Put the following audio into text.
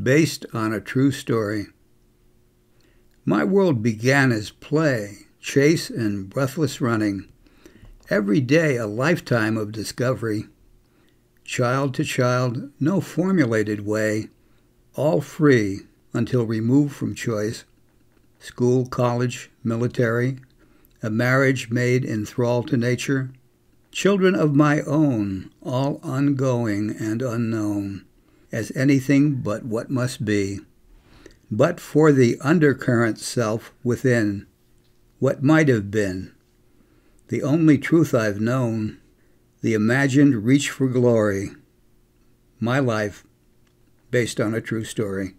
based on a true story. My world began as play, chase, and breathless running. Every day, a lifetime of discovery. Child to child, no formulated way, all free until removed from choice. School, college, military, a marriage made thrall to nature, children of my own, all ongoing and unknown as anything but what must be, but for the undercurrent self within, what might have been, the only truth I've known, the imagined reach for glory, my life based on a true story.